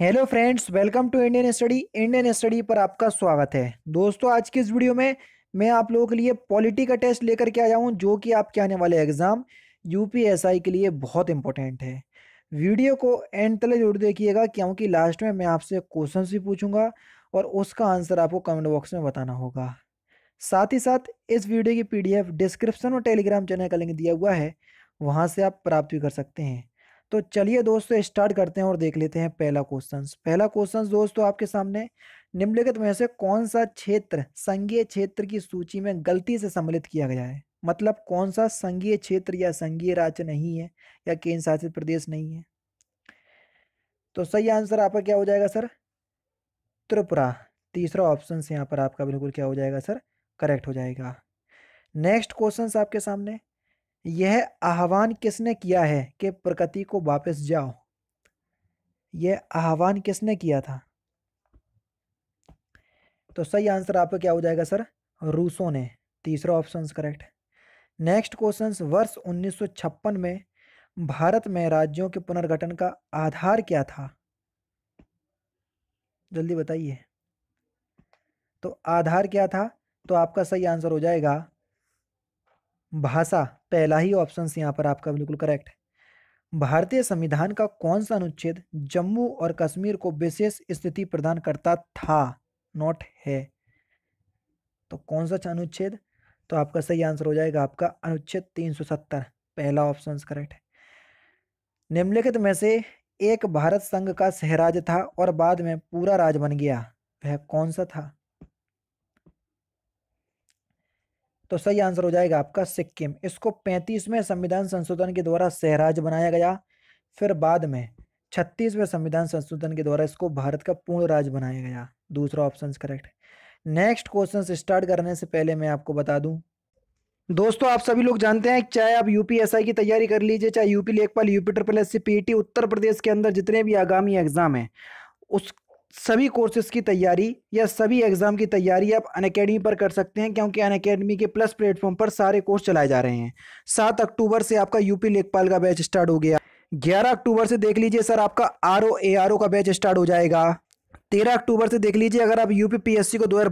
hello friends welcome to Indian study Indian study पर आपका स्वागत है दोस्तों आज के इस वीडियो में मैं आप लोगों के लिए पॉलिटी का टेस्ट लेकर के आया हूं जो कि आपके आने वाले एग्ज़ाम यूपीएसआई के लिए बहुत इंपॉर्टेंट है वीडियो को एंड तले जरूर देखिएगा क्योंकि लास्ट में मैं आपसे क्वेश्चन भी पूछूंगा और उसका आंसर आपको कमेंट बॉक्स में बताना होगा साथ ही साथ इस वीडियो की पी डिस्क्रिप्शन और टेलीग्राम चैनल का लिंक दिया हुआ है वहाँ से आप प्राप्त भी कर सकते हैं तो चलिए दोस्तों स्टार्ट करते हैं और देख लेते हैं पहला क्वेश्चन पहला क्वेश्चन दोस्तों आपके सामने निम्नलिखित में से कौन सा क्षेत्र संघीय क्षेत्र की सूची में गलती से सम्मिलित किया गया है मतलब कौन सा संघीय क्षेत्र या संघीय राज्य नहीं है या केंद्र शासित प्रदेश नहीं है तो सही आंसर आपका क्या हो जाएगा सर त्रिपुरा तीसरा ऑप्शन यहाँ पर आपका बिल्कुल क्या हो जाएगा सर करेक्ट हो जाएगा नेक्स्ट क्वेश्चन आपके सामने यह आह्वान किसने किया है कि प्रकृति को वापस जाओ यह आह्वान किसने किया था तो सही आंसर आपका क्या हो जाएगा सर रूसों ने तीसरा ऑप्शन करेक्ट नेक्स्ट क्वेश्चन वर्ष 1956 में भारत में राज्यों के पुनर्गठन का आधार क्या था जल्दी बताइए तो आधार क्या था तो आपका सही आंसर हो जाएगा भाषा पहला ही ऑप्शन यहाँ पर आपका बिल्कुल करेक्ट है भारतीय संविधान का कौन सा अनुच्छेद जम्मू और कश्मीर को विशेष स्थिति प्रदान करता था नॉट है तो कौन सा अनुच्छेद तो आपका सही आंसर हो जाएगा आपका अनुच्छेद 370 पहला ऑप्शन करेक्ट है निम्नलिखित में से एक भारत संघ का सहराज था और बाद में पूरा राज बन गया वह कौन सा था तो सही आंसर हो जाएगा आपका सिक्किम इसको पैंतीसवें संविधान संशोधन के द्वारा सहराज बनाया गया फिर बाद में छत्तीसवें संविधान संशोधन के द्वारा इसको भारत का पूर्ण राज्य बनाया गया दूसरा option correct next question start करने से पहले मैं आपको बता दूं दोस्तों आप सभी लोग जानते हैं चाहे आप यूपीएसआई की तैयारी कर लीजिए चाहे यूपी लेखपाल UP triple S C Uttar Pradesh के अंदर जितने भी आगामी एग्जाम हैं उस सभी कोर्सेज की तैयारी या सभी एग्ज़ाम की तैयारी आप अन अकेडमी पर कर सकते हैं क्योंकि अन अकेडमी के प्लस प्लेटफॉर्म पर सारे कोर्स चलाए जा रहे हैं सात अक्टूबर से आपका यूपी लेखपाल का बैच स्टार्ट हो गया ग्यारह अक्टूबर से देख लीजिए सर आपका R O A R O का बैच स्टार्ट हो जाएगा तेरह अक्टूबर से देख लीजिए अगर आप यूपी पीएससी को दो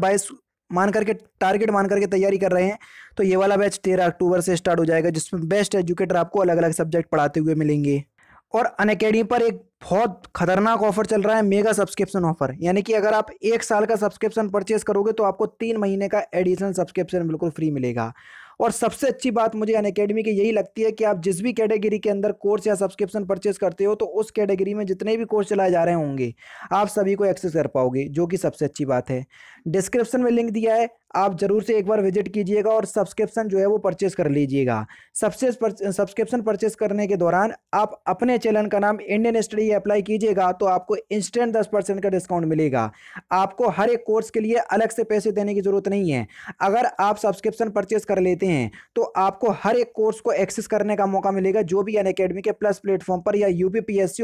मान करके टारगेट मान करके तैयारी कर रहे हैं तो ये वाला बैच तेरह अक्टूबर से स्टार्ट हो जाएगा जिसमें बेस्ट एजुकेटर आपको अलग अलग सब्जेक्ट पढ़ाते हुए मिलेंगे और अनकेडमी पर एक बहुत खतरनाक ऑफर चल रहा है मेगा सब्सक्रिप्शन ऑफर यानी कि अगर आप एक साल का सब्सक्रिप्शन परचेस करोगे तो आपको तीन महीने का एडिशनल सब्सक्रिप्शन बिल्कुल फ्री मिलेगा और सबसे अच्छी बात मुझे अन अकेडमी की यही लगती है कि आप जिस भी कैटेगरी के अंदर कोर्स या सब्सक्रिप्शन परचेज करते हो तो उस कैटेगरी में जितने भी कोर्स चलाए जा रहे होंगे आप सभी को एक्सेस कर पाओगे जो कि सबसे अच्छी बात है डिस्क्रिप्शन में लिंक दिया है आप जरूर से एक बार विजिट कीजिएगा और सब्सक्रिप्शन जो है वो परचेस कर लीजिएगा सबसे सब्सक्रिप्शन परचेस करने के दौरान आप अपने चैनल का नाम इंडियन स्टडी अप्लाई कीजिएगा तो आपको इंस्टेंट दस परसेंट का डिस्काउंट मिलेगा आपको हर एक कोर्स के लिए अलग से पैसे देने की जरूरत नहीं है अगर आप सब्सक्रिप्शन परचेस कर लेते चाहते हैं तो आपको हर एक कोर्स को एक्सेस करने का मौका मिलेगा जो भी अन के प्लस प्लेटफॉर्म पर या यू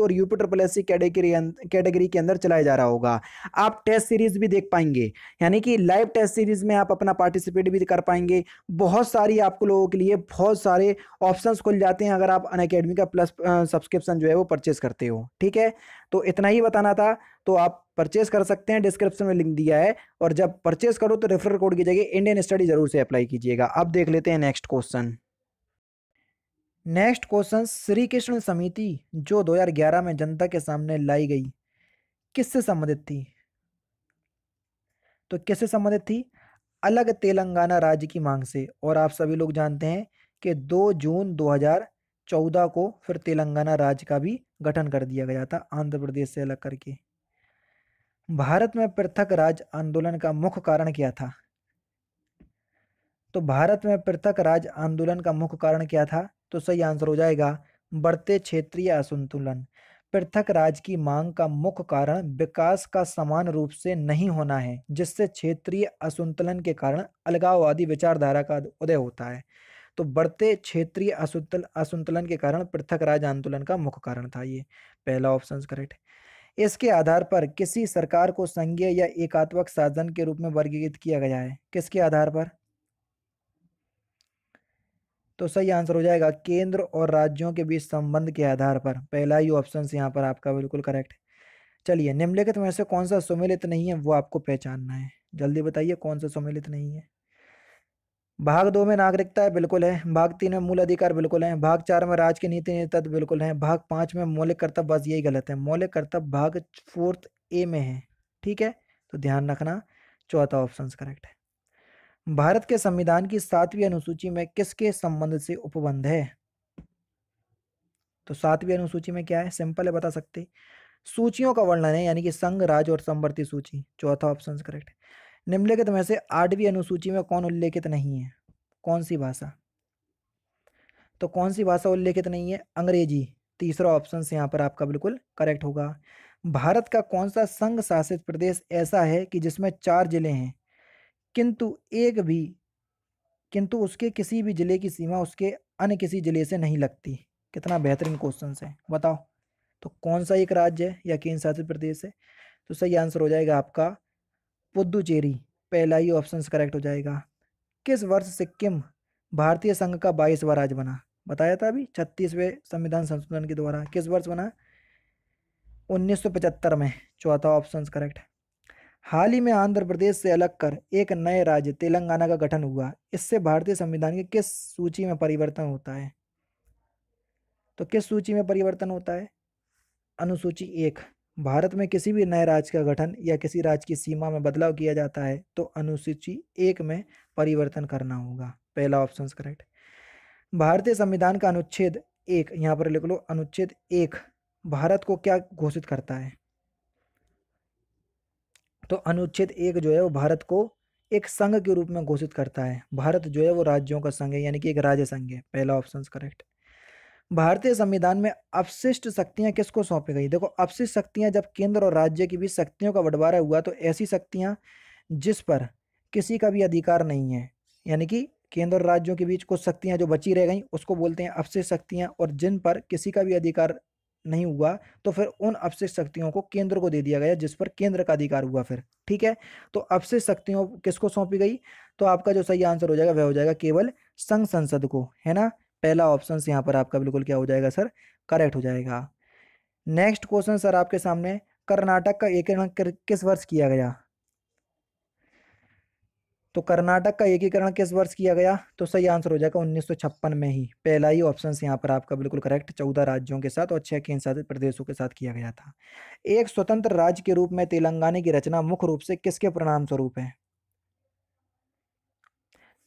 और यू पी कैटेगरी कैटेगरी के अंदर चलाया जा रहा होगा आप टेस्ट सीरीज भी देख पाएंगे यानी कि लाइव टेस्ट सीरीज में आप अपना पार्टिसिपेट भी कर पाएंगे बहुत सारी आपको लोगों के लिए बहुत सारे ऑप्शन खुल जाते हैं अगर आप अन का प्लस सब्सक्रिप्शन जो है वो परचेज करते हो ठीक है तो इतना ही बताना था तो आप परचेस कर सकते हैं डिस्क्रिप्शन में लिंक दिया है और जब परचेस करो तो रेफरल कोड की जगह इंडियन स्टडी जरूर से अप्लाई कीजिएगा अब देख लेते हैं next question next question Shri Krishna समिति जो 2011 में जनता के सामने लाई गई किससे संबंधित थी तो किससे संबंधित थी अलग तेलंगाना राज्य की मांग से और आप सभी लोग जानते हैं कि 2 जून 2014 को फिर तेलंगाना राज्य का भी गठन कर दिया गया था आंध्र प्रदेश से अलग करके भारत में पृथक राज आंदोलन का मुख्य कारण क्या था तो भारत में पृथक राज आंदोलन का मुख्य कारण क्या था तो सही आंसर हो जाएगा बढ़ते क्षेत्रीय असंतुलन पृथक राज की मांग का मुख्य कारण विकास का समान रूप से नहीं होना है जिससे क्षेत्रीय असंतुलन के कारण अलगाववादी विचारधारा का उदय होता है तो बढ़ते क्षेत्रीय असंतुलन के कारण पृथक राज आंदोलन का मुख्य कारण था ये पहला ऑप्शन करेक्ट इसके आधार पर किसी सरकार को संघीय या एकात्मक साधन के रूप में वर्गीकृत किया गया है किसके आधार पर तो सही आंसर हो जाएगा केंद्र और राज्यों के बीच संबंध के आधार पर पहला ही ऑप्शन यहाँ पर आपका बिल्कुल करेक्ट है चलिए निम्नलिखित में से कौन सा सुमिलित नहीं है वो आपको पहचानना है जल्दी बताइए कौन सा सुमिलित नहीं है भाग दो में नागरिकता है बिल्कुल है भाग तीन में मूल अधिकार बिल्कुल है भाग चार में राज की नीति नेतृत्व बिल्कुल है भाग पांच में मौलिक कर्तव्य बस यही गलत है मौलिक कर्तव्य भाग फोर्थ ए में है ठीक है तो ध्यान रखना चौथा ऑप्शन करेक्ट है भारत के संविधान की सातवीं अनुसूची में किसके संबंध से उपबंध है तो सातवीं अनुसूची में क्या है सिंपल है बता सकते सूचियों का वर्णन है यानी कि संघ राज्य और संवर्ती सूची चौथा ऑप्शन करेक्ट है निम्नलिखित में से आठवीं अनुसूची में कौन उल्लेखित नहीं है कौन सी भाषा तो कौन सी भाषा उल्लेखित नहीं है अंग्रेजी तीसरा ऑप्शन यहाँ पर आपका बिल्कुल करेक्ट होगा भारत का कौन सा संघ शासित प्रदेश ऐसा है कि जिसमें चार जिले हैं किंतु एक भी किंतु उसके किसी भी जिले की सीमा उसके अन्य किसी जिले से नहीं लगती कितना बेहतरीन क्वेश्चन है बताओ तो कौन सा एक राज्य है या केंद्र शासित प्रदेश है तो सही आंसर हो जाएगा आपका पुद्दुचेरी पहला ही ऑप्शन करेक्ट हो जाएगा किस वर्ष सिक्किम भारतीय संघ का बाईसवा राज्य बना बताया था अभी छत्तीसवें संविधान संशोधन के द्वारा किस वर्ष बना 1975 में चौथा ऑप्शन करेक्ट हाल ही में आंध्र प्रदेश से अलग कर एक नए राज्य तेलंगाना का गठन हुआ इससे भारतीय संविधान की किस सूची में परिवर्तन होता है तो किस सूची में परिवर्तन होता है अनुसूची एक भारत में किसी भी नए राज्य का गठन या किसी राज्य की सीमा में बदलाव किया जाता है तो अनुसूची एक में परिवर्तन करना होगा पहला ऑप्शन करेक्ट भारतीय संविधान का अनुच्छेद एक यहाँ पर लिख लो अनुच्छेद एक भारत को क्या घोषित करता है तो अनुच्छेद एक जो है वो भारत को एक संघ के रूप में घोषित करता है भारत जो है वो राज्यों का संघ है यानी कि एक राज्य संघ है पहला ऑप्शन करेक्ट भारतीय संविधान में अपशिष्ट शक्तियां किसको सौंपी गई देखो अपशिष्ट शक्तियां जब केंद्र और राज्य के बीच शक्तियों का बंटवारा हुआ तो ऐसी शक्तियां जिस पर किसी का भी अधिकार नहीं है यानी कि केंद्र और राज्यों के बीच कुछ शक्तियां जो बची रह गई उसको बोलते हैं अपशिष्ट शक्तियां और जिन पर किसी का भी अधिकार नहीं हुआ तो फिर उन अपशिष्ट शक्तियों को केंद्र को दे दिया गया जिस पर केंद्र का अधिकार हुआ फिर ठीक है तो अपशिष्ट शक्तियों किसको सौंपी गई तो आपका जो सही आंसर हो जाएगा वह हो जाएगा केवल संघ संसद को है ना पहला ऑप्शन यहाँ पर आपका बिल्कुल क्या हो जाएगा सर करेक्ट हो जाएगा नेक्स्ट क्वेश्चन सर आपके सामने कर्नाटक का एकीकरण किस वर्ष किया गया तो कर्नाटक का एकीकरण किस वर्ष किया गया तो सही आंसर हो जाएगा 1956 में ही पहला ही ऑप्शन यहाँ पर आपका बिल्कुल करेक्ट चौदह राज्यों के साथ और छह केंद्र शासित प्रदेशों के साथ किया गया था एक स्वतंत्र राज्य के रूप में तेलंगाना की रचना मुख्य रूप से किसके परिणाम स्वरूप है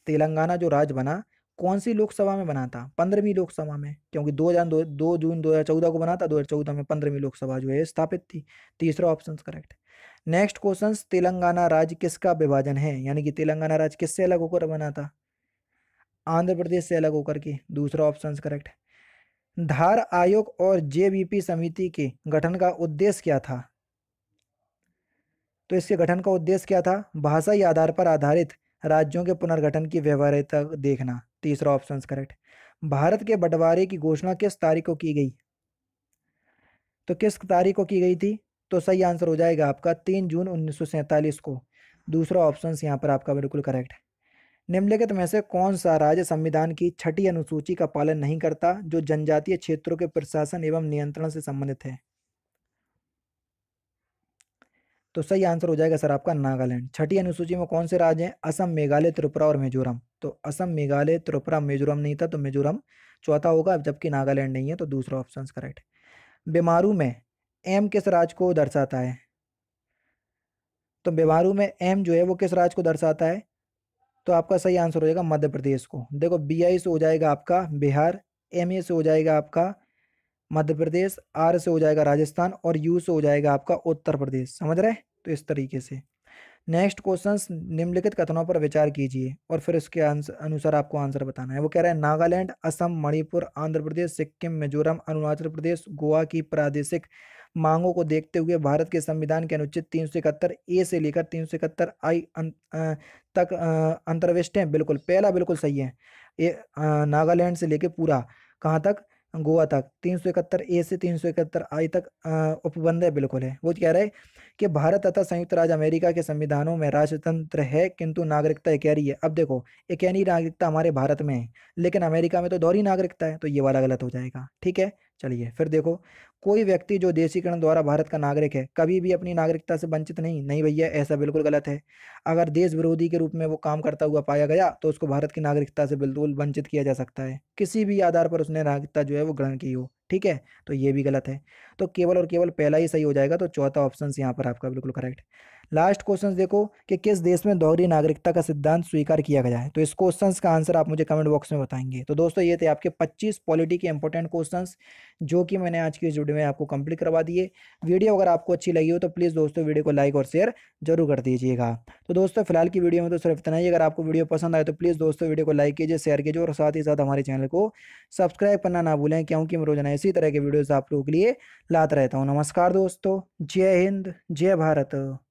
तेलंगाना जो राज्य बना कौन सी लोकसभा में बना था पंद्रहवीं लोकसभा में क्योंकि दो हजार दो, दो जून दो हजार चौदह को बना था दो हजार चौदह में पंद्रहवीं लोकसभा जो है स्थापित थी तीसरा option correct next question Telangana राज्य किसका विभाजन है यानी कि तेलंगाना राज्य किससे अलग होकर बना था आंध्र प्रदेश से अलग होकर के दूसरा ऑप्शन करेक्ट धार आयोग और जे समिति के गठन का उद्देश्य क्या था तो इसके गठन का उद्देश्य क्या था भाषाई आधार पर आधारित राज्यों के पुनर्गठन की व्यवहार्यता देखना तीसरा ऑप्शन करेक्ट भारत के बंटवारे की घोषणा किस तारीख को की गई तो किस तारीख को की गई थी तो सही आंसर हो जाएगा आपका तीन जून उन्नीस को दूसरा ऑप्शन यहाँ पर आपका बिल्कुल करेक्ट है निम्नलिखित में से कौन सा राज्य संविधान की छठी अनुसूची का पालन नहीं करता जो जनजातीय क्षेत्रों के प्रशासन एवं नियंत्रण से संबंधित है तो सही आंसर हो जाएगा सर आपका नागालैंड छठी अनुसूची में कौन से राज्य हैं असम मेघालय त्रिपुरा और मिजोरम तो असम मेघालय त्रिपुरा मिजोरम नहीं था तो मिजोरम चौथा होगा जबकि नागालैंड नहीं है तो दूसरा ऑप्शन करेक्ट बीमारू में एम किस राज्य को दर्शाता है तो बीमारू में एम जो है वो किस राज्य को दर्शाता है तो आपका सही आंसर हो जाएगा मध्य प्रदेश को देखो बी आई से हो जाएगा आपका बिहार एम ए से हो जाएगा आपका मध्य प्रदेश आर से हो जाएगा राजस्थान और यू से हो जाएगा आपका उत्तर प्रदेश समझ रहे तो इस तरीके से नेक्स्ट क्वेश्चंस निम्नलिखित कथनों पर विचार कीजिए और फिर उसके अनुसार आपको आंसर बताना है वो कह रहा है नागालैंड असम मणिपुर आंध्र प्रदेश सिक्किम मिजोरम अरुणाचल प्रदेश गोवा की प्रादेशिक मांगों को देखते हुए भारत के संविधान के अनुच्छेद तीन सौ इकहत्तर ए से लेकर तीन सौ इकहत्तर आई अं, आ, तक अंतर्विष्ट हैं बिल्कुल पहला बिल्कुल सही है ये नागालैंड से लेकर पूरा कहाँ तक गोवा तक तीन सौ इकहत्तर ए से तीन सौ इकहत्तर आई तक उपबंध है बिल्कुल है वो कह रहा है कि भारत तथा संयुक्त राज्य अमेरिका के संविधानों में राजतंत्र है किंतु नागरिकता एक है अब देखो एकैनी नागरिकता हमारे भारत में है लेकिन अमेरिका में तो दोहरी नागरिकता है तो ये वाला गलत हो जाएगा ठीक है चलिए फिर देखो कोई व्यक्ति जो देशीकरण द्वारा भारत का नागरिक है कभी भी अपनी नागरिकता से वंचित नहीं नहीं भैया ऐसा बिल्कुल गलत है अगर देश विरोधी के रूप में वो काम करता हुआ पाया गया तो उसको भारत की नागरिकता से बिल्कुल वंचित किया जा सकता है किसी भी आधार पर उसने नागरिकता जो है वो ग्रहण की हो ठीक है तो ये भी गलत है तो केवल और केवल पहला ही सही हो जाएगा तो चौथा ऑप्शन यहाँ पर आपका बिल्कुल करेक्ट लास्ट क्वेश्चन देखो कि किस देश में दोहरी नागरिकता का सिद्धांत स्वीकार किया गया है तो इस क्वेश्चन का आंसर आप मुझे कमेंट बॉक्स में बताएंगे तो दोस्तों ये थे आपके 25 पॉलिटी के इंपॉर्टेंट क्वेश्चन जो कि मैंने आज की इस वीडियो में आपको कंप्लीट करवा दिए वीडियो अगर आपको अच्छी लगी हो तो प्लीज़ दोस्तों वीडियो को लाइक और शेयर जरूर कर दीजिएगा तो दोस्तों फिलहाल की वीडियो में तो सिर्फ इतना ही अगर आपको वीडियो पसंद आए तो प्लीज़ दोस्तों वीडियो को लाइक कीजिए शेयर कीजिए और साथ ही साथ हमारे चैनल को सब्सक्राइब करना ना भूलें क्योंकि मैं रोजाना ऐसी तरह के वीडियोज़ आप लोगों के लिए लाता रहता हूँ नमस्कार दोस्तों जय हिंद जय भारत